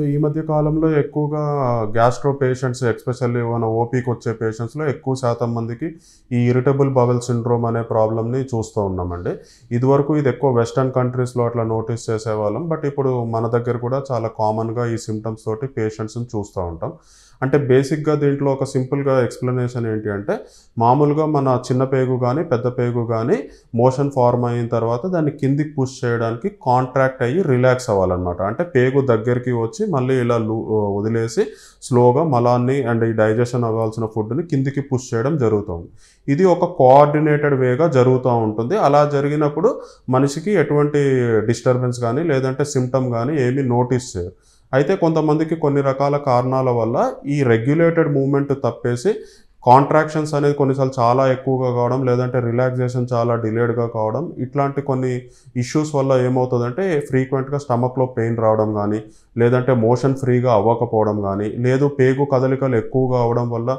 so ఈ మధ్య కాలంలో ఎక్కువగా గ్యాస్ట్రో పేషెంట్స్ ఎక్స్పెషల్లీ మన ఓపీకి వచ్చే పేషెంట్స్లో ఎక్కువ శాతం మందికి ఈ ఇరిటబుల్ బవెల్ సిండ్రోమ్ అనే ప్రాబ్లమ్ని చూస్తూ ఉన్నామండి ఇదివరకు ఇది ఎక్కువ వెస్టర్న్ కంట్రీస్లో అట్లా నోటీస్ చేసేవాళ్ళం బట్ ఇప్పుడు మన దగ్గర కూడా చాలా కామన్గా ఈ సిమ్టమ్స్ తోటి పేషెంట్స్ని చూస్తూ ఉంటాం అంటే బేసిక్గా దీంట్లో ఒక సింపుల్గా ఎక్స్ప్లెనేషన్ ఏంటి అంటే మామూలుగా మన చిన్న పేగు కానీ పెద్ద పేగు కానీ మోషన్ ఫార్మ్ అయిన తర్వాత దాన్ని కిందికి పుష్ చేయడానికి కాంట్రాక్ట్ అయ్యి రిలాక్స్ అవ్వాలన్నమాట అంటే పేగు దగ్గరికి వచ్చి మళ్ళీ ఇలా వదిలేసి స్లోగా మలాన్ని అండ్ ఈ డైజెషన్ అవ్వాల్సిన ఫుడ్ని కిందికి పుష్ చేయడం జరుగుతుంది ఇది ఒక కోఆర్డినేటెడ్ వేగా జరుగుతూ ఉంటుంది అలా జరిగినప్పుడు మనిషికి ఎటువంటి డిస్టర్బెన్స్ కానీ లేదంటే సిమ్టమ్ కానీ ఏమీ నోటీస్ చేయరు అయితే కొంతమందికి కొన్ని రకాల కారణాల వల్ల ఈ రెగ్యులేటెడ్ మూమెంట్ తప్పేసి కాంట్రాక్షన్స్ అనేది కొన్నిసార్లు చాలా ఎక్కువగా కావడం లేదంటే రిలాక్సేషన్ చాలా డిలేడ్గా కావడం ఇట్లాంటి కొన్ని ఇష్యూస్ వల్ల ఏమవుతుందంటే ఫ్రీక్వెంట్గా స్టమక్లో పెయిన్ రావడం కానీ లేదంటే మోషన్ ఫ్రీగా అవ్వకపోవడం కానీ లేదు పేగు కదలికలు ఎక్కువగా అవడం వల్ల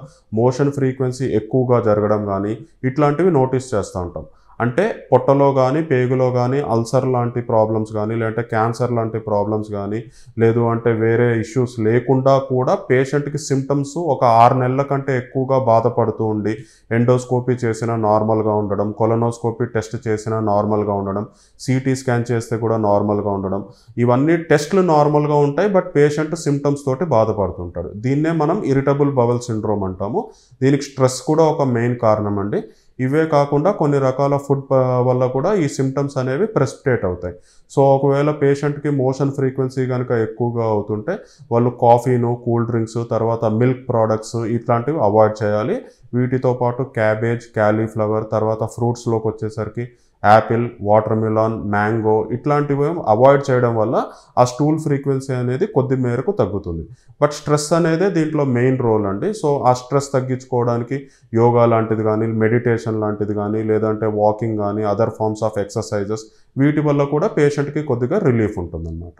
మోషన్ ఫ్రీక్వెన్సీ ఎక్కువగా జరగడం కానీ ఇట్లాంటివి నోటీస్ చేస్తూ ఉంటాం అంటే పొట్టలో కానీ పేగులో కానీ అల్సర్ లాంటి ప్రాబ్లమ్స్ కానీ లేదంటే క్యాన్సర్ లాంటి ప్రాబ్లమ్స్ కానీ లేదు అంటే వేరే ఇష్యూస్ లేకుండా కూడా పేషెంట్కి సిమ్టమ్స్ ఒక ఆరు నెలల కంటే ఎక్కువగా బాధపడుతూ ఉండి ఎండోస్కోపీ చేసినా నార్మల్గా ఉండడం కొలనోస్కోపీ టెస్ట్ చేసినా నార్మల్గా ఉండడం సిటీ స్కాన్ చేస్తే కూడా నార్మల్గా ఉండడం ఇవన్నీ టెస్ట్లు నార్మల్గా ఉంటాయి బట్ పేషెంట్ సిమ్టమ్స్ తోటి బాధపడుతుంటాడు దీన్నే మనం ఇరిటబుల్ బవల్ సిండ్రోమ్ అంటాము దీనికి స్ట్రెస్ కూడా ఒక మెయిన్ కారణం అండి ఇవే కాకుండా కొన్ని రకాల ఫుడ్ వల్ల కూడా ఈ సిమ్టమ్స్ అనేవి ప్రెసిపిటేట్ అవుతాయి సో ఒకవేళ పేషెంట్కి మోషన్ ఫ్రీక్వెన్సీ కనుక ఎక్కువగా అవుతుంటే వాళ్ళు కాఫీను కూల్ డ్రింక్స్ తర్వాత మిల్క్ ప్రోడక్ట్స్ ఇట్లాంటివి అవాయిడ్ చేయాలి వీటితో పాటు క్యాబేజ్ క్యాలీఫ్లవర్ తర్వాత ఫ్రూట్స్లోకి వచ్చేసరికి యాపిల్ వాటర్ మిలాన్ మ్యాంగో ఇట్లాంటివి అవాయిడ్ చేయడం వల్ల ఆ స్టూల్ ఫ్రీక్వెన్సీ అనేది కొద్ది మేరకు తగ్గుతుంది బట్ స్ట్రెస్ అనేది దీంట్లో మెయిన్ రోల్ అండి సో ఆ స్ట్రెస్ తగ్గించుకోవడానికి యోగా లాంటిది కానీ మెడిటేషన్ లాంటిది కానీ లేదంటే వాకింగ్ కానీ అదర్ ఫార్మ్స్ ఆఫ్ ఎక్సర్సైజెస్ వీటి వల్ల కూడా పేషెంట్కి కొద్దిగా రిలీఫ్ ఉంటుందన్నమాట